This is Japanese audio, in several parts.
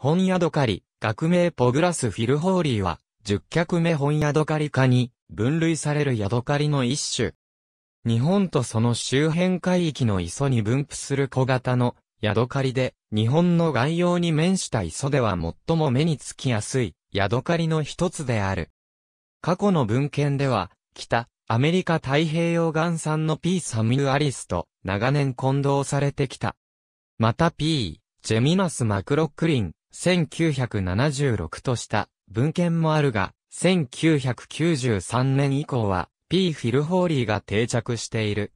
本宿狩り、学名ポグラスフィルホーリーは、十脚目本宿狩り科に分類される宿狩りの一種。日本とその周辺海域の磯に分布する小型の宿狩りで、日本の概要に面した磯では最も目につきやすい宿狩りの一つである。過去の文献では、北、アメリカ太平洋岸産の P. サミュアリスと長年混同されてきた。また P. ジェミナス・マクロックリン、1976とした文献もあるが、1993年以降は P フィルホーリーが定着している。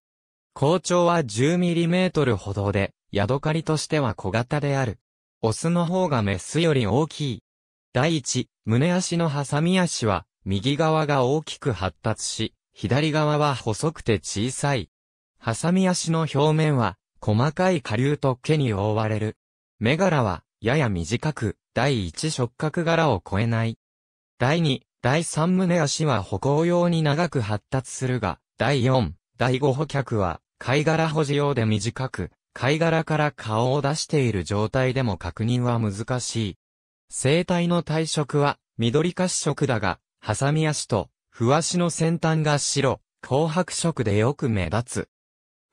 校長は1 0トルほどで、ヤドカリとしては小型である。オスの方がメスより大きい。第一、胸足のハサミ足は、右側が大きく発達し、左側は細くて小さい。ハサミ足の表面は、細かい下流と毛に覆われる。目柄は、やや短く、第1触角柄を超えない。第2、第3胸足は歩行用に長く発達するが、第4、第5歩脚は、貝殻保持用で短く、貝殻から顔を出している状態でも確認は難しい。生体の体色は、緑褐色だが、ハサミ足と、ふわしの先端が白、紅白色でよく目立つ。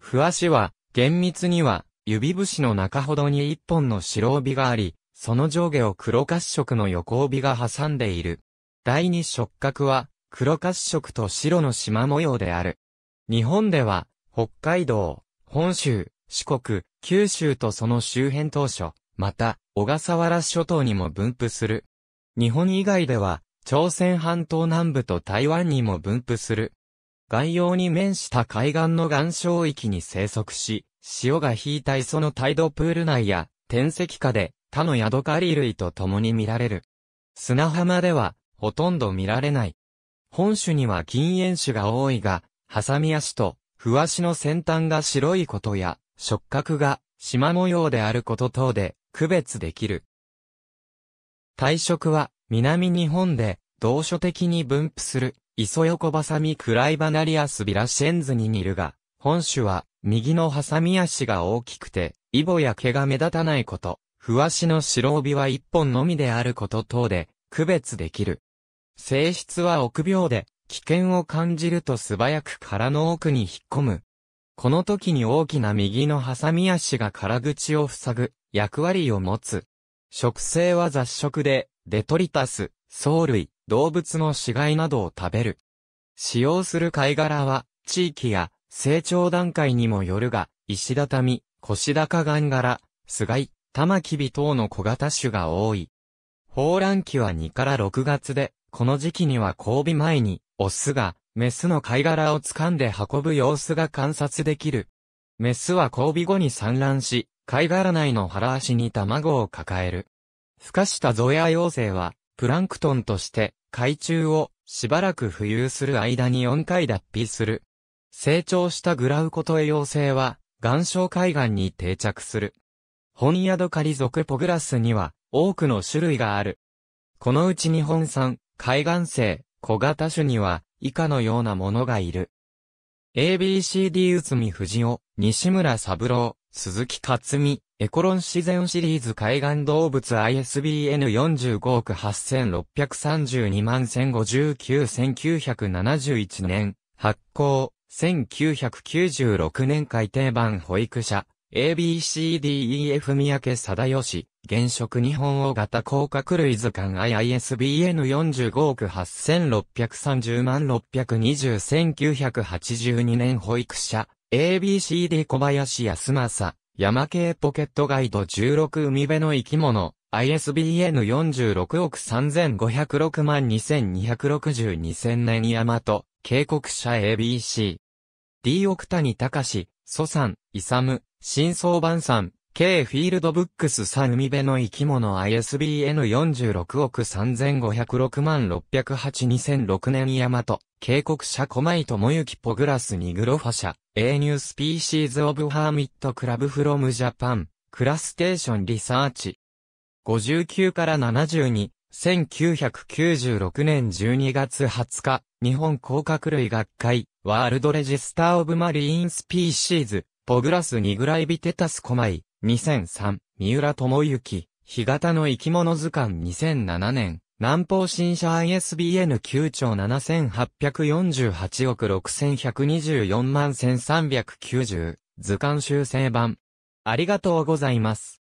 ふわしは、厳密には、指節の中ほどに一本の白帯があり、その上下を黒褐色の横帯が挟んでいる。第二触覚は、黒褐色と白の縞模様である。日本では、北海道、本州、四国、九州とその周辺当初、また、小笠原諸島にも分布する。日本以外では、朝鮮半島南部と台湾にも分布する。概要に面した海岸の岩礁域に生息し、潮が引いた磯の態度プール内や、天石下で、他のヤドカリ類と共に見られる。砂浜では、ほとんど見られない。本種には禁煙種が多いが、ハサミ足と、ふしの先端が白いことや、触覚が、縞模様であること等で、区別できる。体色は、南日本で、同所的に分布する、磯横バサミクライバナリアスビラシェンズに似るが、本種は、右のハサミ足が大きくて、イボや毛が目立たないこと、ふわしの白帯は一本のみであること等で、区別できる。性質は臆病で、危険を感じると素早く殻の奥に引っ込む。この時に大きな右のハサミ足が殻口を塞ぐ役割を持つ。食性は雑食で、デトリタス、藻類、動物の死骸などを食べる。使用する貝殻は、地域や成長段階にもよるが、石畳、腰高ガンガラ、菅井、玉木ビ等の小型種が多い。放卵期は2から6月で、この時期には交尾前に、オスが、メスの貝殻を掴んで運ぶ様子が観察できる。メスは交尾後に産卵し、貝殻内の腹足に卵を抱える。孵化したゾヤ妖精は、プランクトンとして、海中を、しばらく浮遊する間に4回脱皮する。成長したグラウコトエ幼生は、岩礁海岸に定着する。ホンヤドカリ属ポグラスには、多くの種類がある。このうち日本産、海岸生、小型種には、以下のようなものがいる。ABCD 宇都宮藤尾、西村三郎、鈴木勝美、エコロン自然シリーズ海岸動物 ISBN45 億8632万1059 1971年、発行。1996年改定版保育者、ABCDEF 三宅貞義、現職日本大型甲殻類図鑑 ISBN45 億8630万6201982年保育者、ABCD 小林康政、山系ポケットガイド16海辺の生き物、ISBN46 億3506万2262千年山と、警告者 ABC。D 奥谷隆、蘇さん、イサム、新相版さん、K フィールドブックスさん海辺の生き物 ISBN46 億3506万6082006年ヤマト、警告者狛井智之ポグラスニグロファ社、A ニュースピーシーズオブハーミットクラブフロムジャパン、クラステーションリサーチ。59から72、1996年12月20日、日本甲殻類学会、ワールドレジスターオブマリーンスピーシーズ、ポグラスニグライビテタスコマイ、2003、三浦智之、干潟の生き物図鑑2007年、南方新社 ISBN9 兆7848億6124万1390、図鑑修正版。ありがとうございます。